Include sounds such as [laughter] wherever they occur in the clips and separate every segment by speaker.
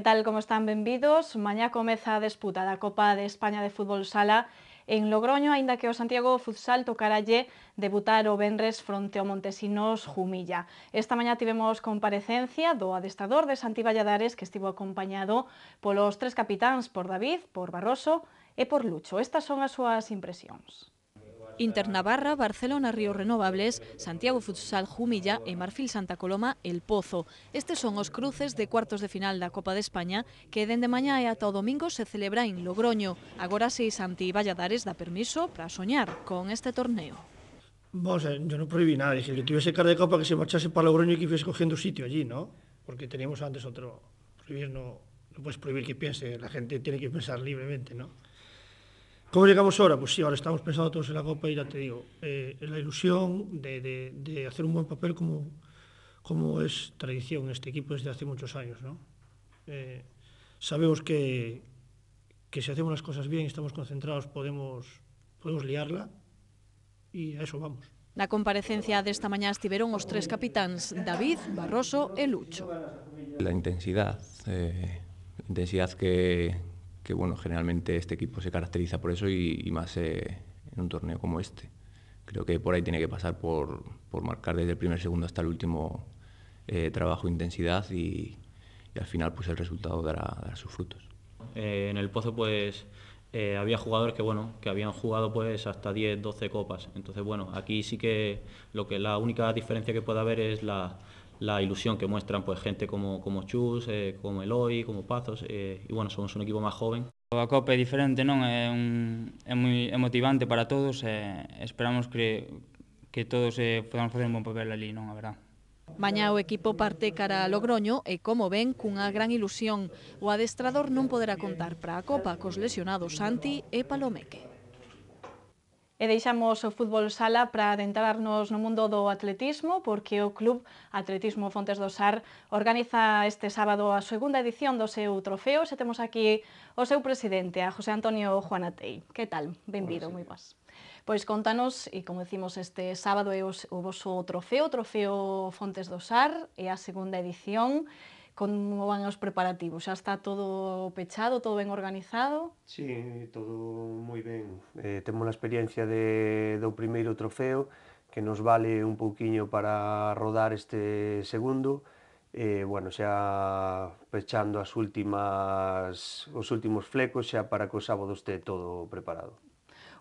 Speaker 1: Que tal como están? Benvidos. Mañá comeza a disputa da Copa de España de Fútbol Sala en Logroño, aínda que o Santiago Futsal tocaralle debutar o Benres fronte ao Montesinos Jumilla. Esta mañá tivemos comparecencia do adestador de Santi Valladares que estivo acompañado polos tres capitáns, por David, por Barroso e por Lucho. Estas son as súas impresións. Inter Navarra, Barcelona Río Renovables, Santiago Futsal Jumilla y e Marfil Santa Coloma El Pozo. Estos son los cruces de cuartos de final de la Copa de España que desde mañana e ata domingo se celebra en Logroño. Agora seis anti Valladares da permiso para soñar con este torneo.
Speaker 2: yo no prohibí nada, si tuviese cara de copa que se marchase para Logroño y que fuese cogiendo sitio allí, ¿no? Porque teníamos antes otro, no puedes prohibir que piense, la gente tiene que pensar libremente, ¿no? Como llegamos ahora? Pois pues sí, ahora estamos pensando todos en la Copa e ya te digo, eh, en la ilusión de, de, de hacer un buen papel como, como es tradición este equipo desde hace muchos años. ¿no? Eh, sabemos que, que si hacemos las cosas bien, estamos concentrados, podemos, podemos liarla y a eso vamos.
Speaker 1: Na comparecencia desta mañá estiveron os tres capitáns David, Barroso e Lucho.
Speaker 2: La intensidad, eh, intensidad que, que bueno, generalmente este equipo se caracteriza por eso y, más eh, en un torneo como este. Creo que por ahí tiene que pasar por, por marcar desde el primer segundo hasta el último eh, trabajo, e intensidad y, al final pues el resultado dará, sus frutos.
Speaker 1: Eh, en el Pozo pues eh, había jugadores que bueno que habían jugado pues hasta 10 12 copas entonces bueno aquí sí que lo que la única diferencia que puede haber es la, la ilusión que muestran pues gente como, como Chus, eh, como Eloi, como Pazos, eh, y bueno, somos un equipo más joven. A Copa é diferente, non? É, un, é moi emotivante para todos e eh, esperamos que, que
Speaker 2: todos eh, podamos facer un bon papel ali, non? A verdad.
Speaker 1: Mañá o equipo parte cara a Logroño e, como ven, cunha gran ilusión. O adestrador non poderá contar para a Copa cos lesionados Santi e Palomeque. E deixamos o fútbol sala para adentrarnos no mundo do atletismo, porque o Club Atletismo Fontes do Sar organiza este sábado a segunda edición do seu trofeo. Se temos aquí o seu presidente, a José Antonio Juanatei. Que tal? Benvido, moi boas. Pois contanos, e como decimos este sábado, é o, o vosso trofeo, o trofeo Fontes do Sar, é a segunda edición. Como van os preparativos? Xa está todo pechado, todo ben organizado?
Speaker 2: Sí, todo moi ben. Eh, temos a experiencia de, do primeiro trofeo, que nos vale un pouquiño para rodar este segundo, eh, bueno, xa pechando as últimas, os últimos flecos xa para que o sábado este todo preparado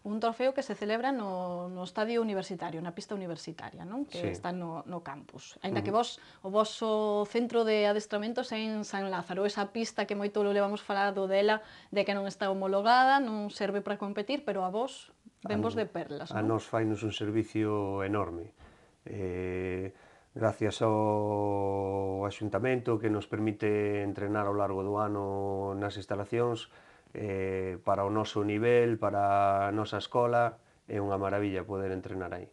Speaker 1: un trofeo que se celebra no, no estadio universitario, na pista universitaria, non? que sí. está no, no campus. Ainda uh -huh. que vos, o vosso centro de adestramento é en San Lázaro, esa pista que moito lo levamos falado dela, de que non está homologada, non serve para competir, pero a vos vemos de perlas. A non?
Speaker 2: nos fainos un servicio enorme. Eh, gracias ao axuntamento que nos permite entrenar ao largo do ano nas instalacións, eh, para o noso nivel, para a nosa escola, é unha maravilla poder entrenar aí.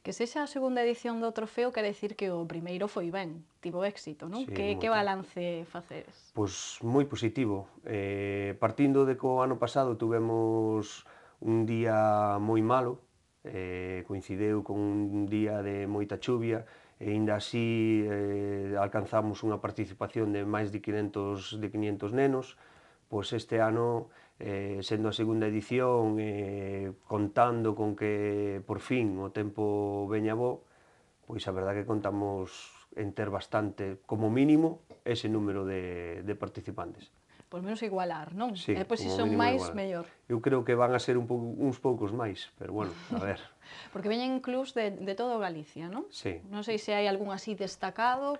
Speaker 1: Que sexa a segunda edición do trofeo quer decir que o primeiro foi ben, tivo éxito, non? Sí, que, que balance faceres?
Speaker 2: Pois moi positivo. Eh, partindo de que o ano pasado tuvemos un día moi malo, eh, coincideu con un día de moita chuvia, e ainda así eh, alcanzamos unha participación de máis de 500, de 500 nenos, pois este ano eh, sendo a segunda edición eh, contando con que por fin o tempo veña bo pois a verdade que contamos en ter bastante, como mínimo, ese número de, de participantes
Speaker 1: por menos igualar, non? Sí, eh, pois se son máis, mellor.
Speaker 2: Eu creo que van a ser un pou, uns poucos máis, pero bueno, a ver.
Speaker 1: [laughs] Porque veñen clubs de, de todo Galicia, non? Sí. Non sei se hai algún así destacado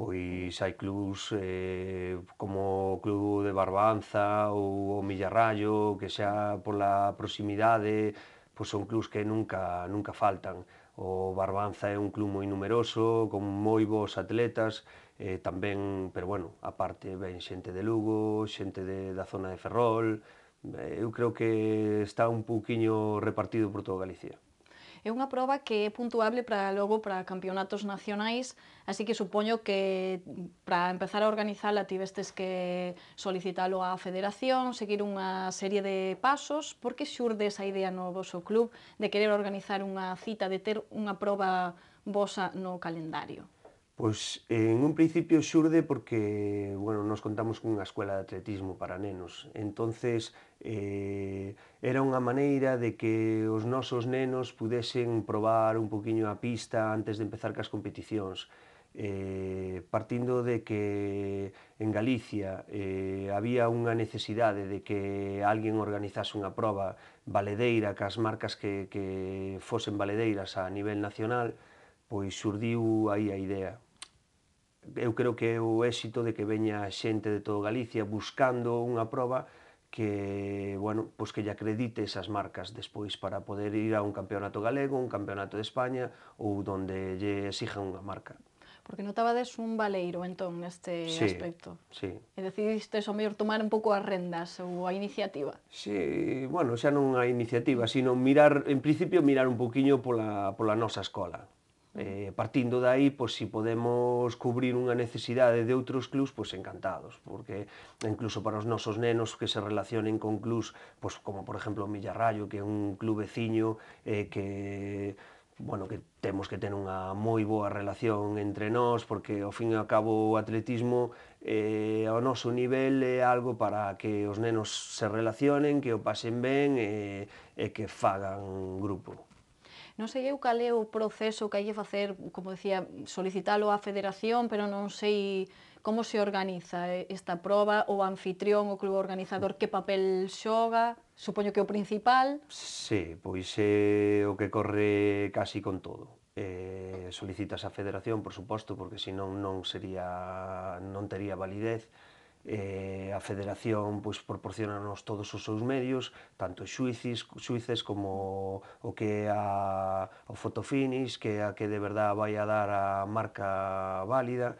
Speaker 2: pois hai clubs eh, como o Club de Barbanza ou o Millarrayo que xa pola proximidade pois son clubs que nunca nunca faltan. O Barbanza é un club moi numeroso, con moi bons atletas, eh, tamén, pero bueno, aparte ven xente de Lugo, xente de, da zona de Ferrol, eh, eu creo que está un pouquiño repartido por toda Galicia.
Speaker 1: É unha proba que é puntuable para logo para campeonatos nacionais, así que supoño que mm, para empezar a organizarla tivestes que solicitalo á federación, seguir unha serie de pasos, por que xurde esa idea no vosso club de querer organizar unha cita, de ter unha proba vosa no calendario?
Speaker 2: Pois en un principio xurde porque, bueno, nos contamos cunha escuela de atletismo para nenos. Entonces, eh, era unha maneira de que os nosos nenos pudesen probar un poquinho a pista antes de empezar cas competicións. Eh, partindo de que en Galicia eh, había unha necesidade de que alguén organizase unha proba valedeira, cas marcas que, que fosen valedeiras a nivel nacional, pois xurdiu aí a idea eu creo que é o éxito de que veña xente de todo Galicia buscando unha proba que, bueno, pois que lle acredite esas marcas despois para poder ir a un campeonato galego, un campeonato de España ou donde lle exijan unha marca.
Speaker 1: Porque notabades un valeiro entón neste sí, aspecto. Sí. E decidistes o mellor tomar un pouco as rendas ou a iniciativa.
Speaker 2: Sí, bueno, xa non a iniciativa, sino mirar, en principio mirar un poquinho pola, pola nosa escola Eh, partindo de aí, pois, se podemos cubrir unha necesidade de outros clubs, pois encantados, porque incluso para os nosos nenos que se relacionen con clubs, pois, como por exemplo o Millarrayo, que é un club veciño eh, que bueno, que temos que ter unha moi boa relación entre nós, porque ao fin e ao cabo o atletismo eh, ao noso nivel é algo para que os nenos se relacionen, que o pasen ben e, eh, e que fagan grupo.
Speaker 1: Non sei eu cal é o proceso que hai que facer, como decía, solicitalo á federación, pero non sei como se organiza esta proba, o anfitrión, o club organizador, que papel xoga, supoño que o principal.
Speaker 2: Sí, pois é o que corre casi con todo eh, solicitas a federación, por suposto, porque senón non sería non tería validez eh, a Federación pois, proporcionanos todos os seus medios, tanto xuices, xuices como o que é a, o fotofinish, que é a que de verdad vai a dar a marca válida,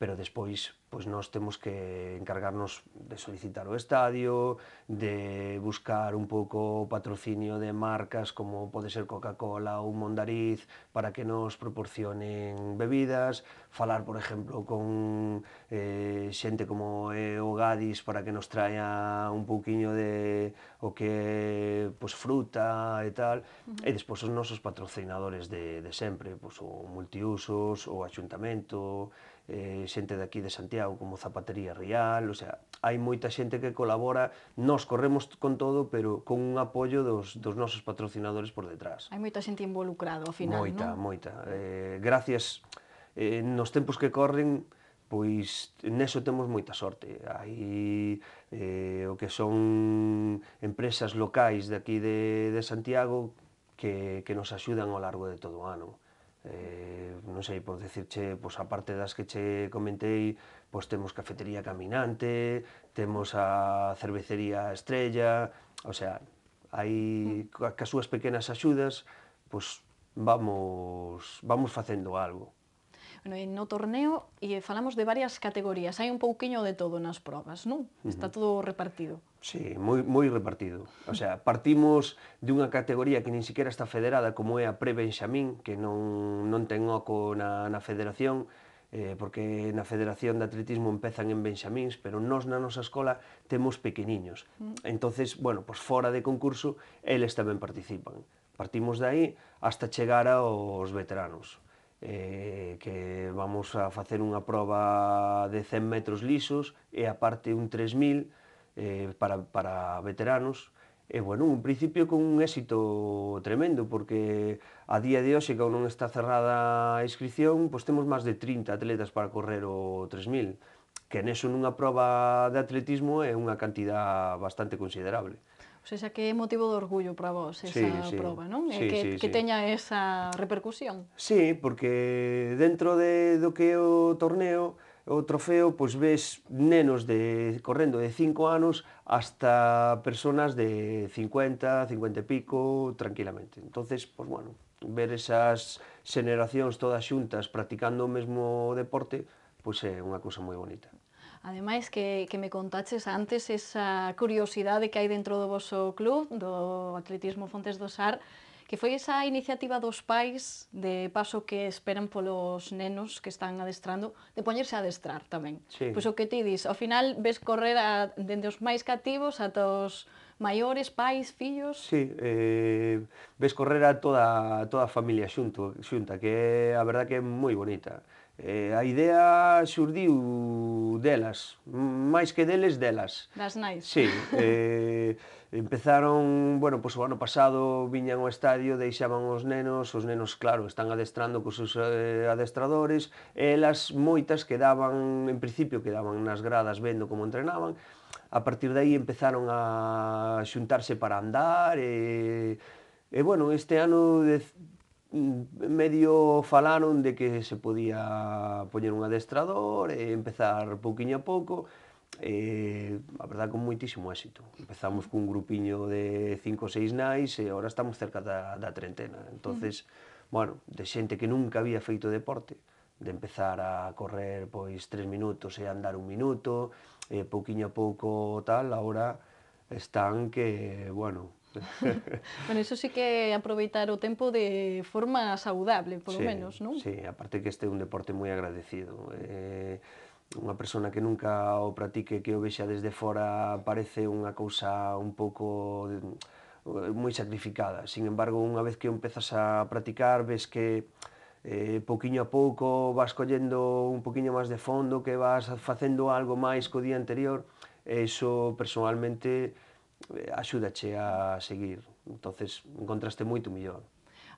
Speaker 2: pero despois pois nós temos que encargarnos de solicitar o estadio, de buscar un pouco o patrocinio de marcas como pode ser Coca-Cola ou Mondariz para que nos proporcionen bebidas, falar, por exemplo, con eh, xente como é eh, o Gadis para que nos traia un pouquiño de o que pois, fruta e tal, uh -huh. e despois os nosos patrocinadores de, de sempre, pois, o multiusos, o axuntamento, eh, xente aquí de Santiago como Zapatería Real, o sea, hai moita xente que colabora, nós corremos con todo, pero con un apoio dos, dos nosos patrocinadores por detrás.
Speaker 1: Hai moita xente involucrada ao final, moita, non?
Speaker 2: Moita, moita. Eh, gracias, eh, nos tempos que corren, pois neso temos moita sorte. Hai eh, o que son empresas locais de aquí de, de Santiago que, que nos axudan ao largo de todo o ano eh, non sei, por decirche, pois, pois a parte das que che comentei, pois temos cafetería caminante, temos a cervecería estrella, o sea, hai as súas pequenas axudas, pois vamos, vamos facendo algo.
Speaker 1: Bueno, e no torneo e falamos de varias categorías, hai un pouquiño de todo nas probas, non? Está todo repartido.
Speaker 2: Sí, moi, moi repartido. O sea, partimos dunha categoría que nin siquiera está federada como é a pre-Benxamín, que non, non ten oco na, na federación, eh, porque na Federación de Atletismo empezan en Benxamins, pero nós na nosa escola temos pequeniños. Mm. Entonces, bueno, pues fora de concurso, eles tamén participan. Partimos de aí hasta chegar aos veteranos, eh, que vamos a facer unha proba de 100 metros lisos e aparte un 3000 eh, para, para veteranos, e, bueno, un principio con un éxito tremendo, porque a día de hoxe, que non está cerrada a inscripción, pois temos máis de 30 atletas para correr o 3000, que neso nunha proba de atletismo é unha cantidad bastante considerable.
Speaker 1: O sea, que é motivo de orgullo para vos esa sí, sí. proba, non? Sí, que, sí, que sí. teña esa repercusión.
Speaker 2: Sí, porque dentro de, do que é o torneo, o trofeo, pois ves nenos de correndo de 5 anos hasta personas de 50, 50 e pico tranquilamente. Entonces, pois bueno, ver esas xeneracións todas xuntas practicando o mesmo deporte, pois é unha cousa moi bonita.
Speaker 1: Ademais que, que me contaches antes esa curiosidade que hai dentro do vosso club, do Atletismo Fontes do Sar, que foi esa iniciativa dos pais de paso que esperan polos nenos que están adestrando, de poñerse a adestrar tamén. Sí. Pois o que ti dis, ao final ves correr a, dende os máis cativos a os maiores, pais, fillos...
Speaker 2: Sí, eh, ves correr a toda, a toda a familia xunto, xunta, que a verdad que é moi bonita. Eh, a idea xurdiu delas, máis que deles, delas.
Speaker 1: Das nais. Sí,
Speaker 2: eh, empezaron, bueno, pois pues, o ano pasado viñan ao estadio, deixaban os nenos, os nenos, claro, están adestrando cos seus eh, adestradores, elas moitas quedaban, en principio quedaban nas gradas vendo como entrenaban, a partir de aí empezaron a xuntarse para andar, e, e bueno, este ano de, Mm, medio falaron de que se podía poñer un adestrador e empezar pouquiño a pouco eh, a verdad con moitísimo éxito empezamos cun grupiño de 5 ou 6 nais e agora estamos cerca da, da trentena entonces -huh. bueno, de xente que nunca había feito deporte de empezar a correr pois 3 minutos e andar un minuto e pouquiño a pouco tal, agora están que, bueno, [laughs]
Speaker 1: bueno, eso sí que aproveitar o tempo de forma saudable, polo sí, menos, non? Sí,
Speaker 2: aparte que este é un deporte moi agradecido. Eh, unha persona que nunca o pratique que o vexa desde fora parece unha cousa un pouco eh, moi sacrificada. Sin embargo, unha vez que empezas a practicar, ves que eh, poquinho a pouco vas collendo un poquinho máis de fondo, que vas facendo algo máis co día anterior, e iso personalmente axúdache a seguir. Entonces, encontraste moito mellor.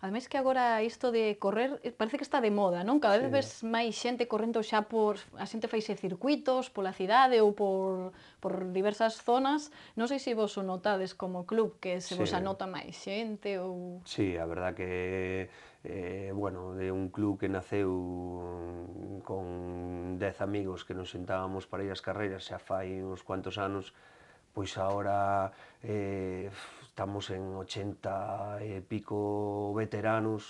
Speaker 1: Ademais que agora isto de correr eh, parece que está de moda, non? Cada vez sí. ves máis xente correndo xa por a xente faixe circuitos pola cidade ou por por diversas zonas. Non sei se vos o notades como club que se sí. vos anota máis xente ou
Speaker 2: Si, sí, a verdad que eh, bueno, de un club que naceu con 10 amigos que nos sentábamos para ir ás carreiras xa fai uns cuantos anos pois agora eh, estamos en 80 e pico veteranos,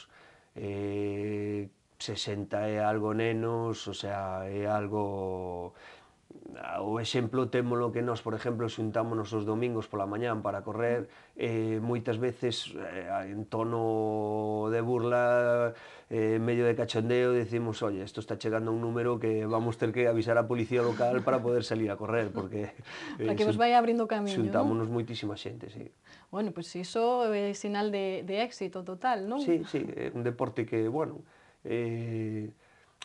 Speaker 2: eh, 60 e algo nenos, o sea, é algo o exemplo témolo que nós, por exemplo, xuntámonos os domingos pola mañán para correr eh, moitas veces eh, en tono de burla eh, medio de cachondeo decimos, oye, isto está chegando a un número que vamos ter que avisar a policía local para poder salir a correr, porque... Eh, [laughs] para que vos vai
Speaker 1: abrindo camiño, Xuntámonos
Speaker 2: ¿no? moitísima xente, sí.
Speaker 1: Bueno, pois pues iso é eh, sinal de, de éxito total, non? Sí,
Speaker 2: sí, é un deporte que, bueno, eh,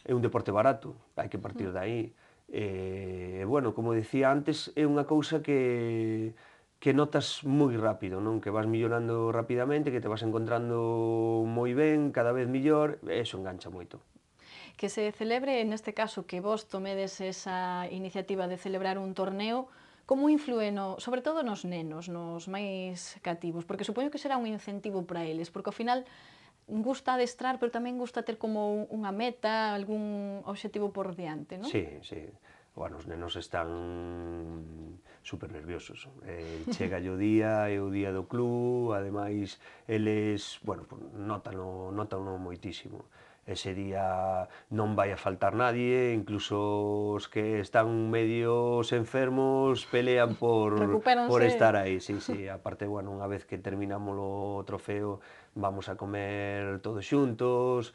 Speaker 2: é un deporte barato, hai que partir de aí. Mm E, bueno, como decía antes, é unha cousa que que notas moi rápido, non? Que vas millorando rapidamente, que te vas encontrando moi ben, cada vez millor, e eso engancha moito.
Speaker 1: Que se celebre, neste caso, que vos tomedes esa iniciativa de celebrar un torneo, como influe, no, sobre todo nos nenos, nos máis cativos? Porque supoño que será un incentivo para eles, porque ao final gusta adestrar, pero tamén gusta ter como unha meta, algún obxectivo por diante, non? Sí,
Speaker 2: sí. Bueno, os nenos están super nerviosos. Eh, [laughs] chega o día, é o día do club, ademais, eles, bueno, notan notano moitísimo ese día non vai a faltar nadie, incluso os que están medios enfermos pelean por [laughs] por estar aí. Sí, sí, aparte, bueno, unha vez que terminamos o trofeo, vamos a comer todos xuntos,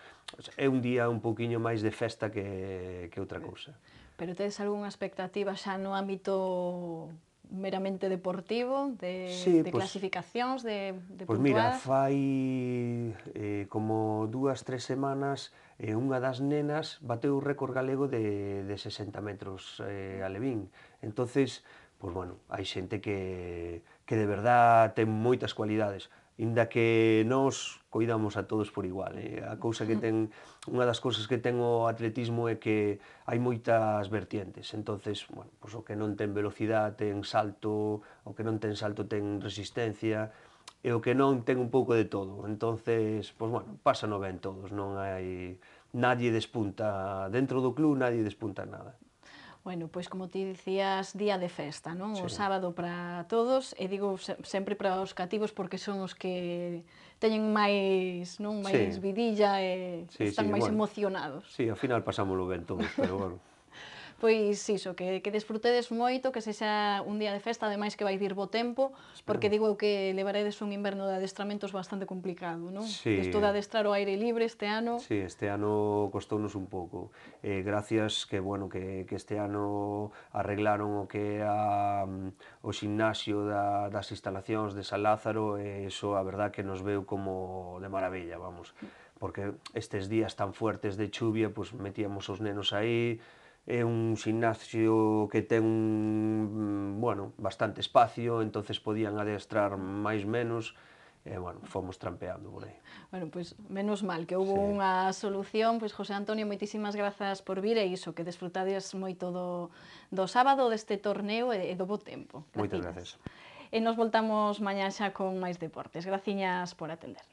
Speaker 2: é un día un poquinho máis de festa que, que outra eh, cousa.
Speaker 1: Pero tedes algunha expectativa xa no ámbito meramente deportivo, de, sí, de pues, clasificacións, de, de Pois pues mira,
Speaker 2: fai eh, como dúas, tres semanas, eh, unha das nenas bateu o récord galego de, de 60 metros eh, a Levín. entonces pois pues bueno, hai xente que, que de verdad ten moitas cualidades inda que nós coidamos a todos por igual. Eh? A cousa que ten, unha das cousas que ten o atletismo é que hai moitas vertientes. Entonces, bueno, pois o que non ten velocidade ten salto, o que non ten salto ten resistencia, e o que non ten un pouco de todo. Entonces, pois bueno, pasa no ben todos, non hai nadie despunta dentro do club, nadie despunta nada.
Speaker 1: Bueno, pois como ti dicías, día de festa, non? Sí. O sábado para todos, e digo sempre para os cativos porque son os que teñen máis, non, máis sí. vidilla e sí, están sí, máis bueno, emocionados.
Speaker 2: Sí, ao final pasámoslo ben todos, pero bueno. [laughs]
Speaker 1: Pois iso, que, que desfrutedes moito, que sexa un día de festa, ademais que vai dir bo tempo, Espero. porque digo eu que levaredes un inverno de adestramentos bastante complicado, non? Sí. Isto de adestrar o aire libre este ano...
Speaker 2: Sí, este ano costounos un pouco. Eh, gracias que, bueno, que, que este ano arreglaron o que a, mm, o ximnasio da, das instalacións de San Lázaro, e iso a verdad que nos veu como de maravilla, vamos porque estes días tan fuertes de chuvia, pois pues, metíamos os nenos aí, é un gimnasio que ten un, bueno, bastante espacio, entonces podían adestrar máis menos, e, bueno, fomos trampeando por aí.
Speaker 1: Bueno, pois, pues, menos mal que houve sí. unha solución. Pois, pues, José Antonio, moitísimas grazas por vir e iso, que desfrutades moito do, do sábado deste torneo e, e do bo tempo. Moitas gracias. E nos voltamos mañá xa con máis deportes. Graciñas por atender.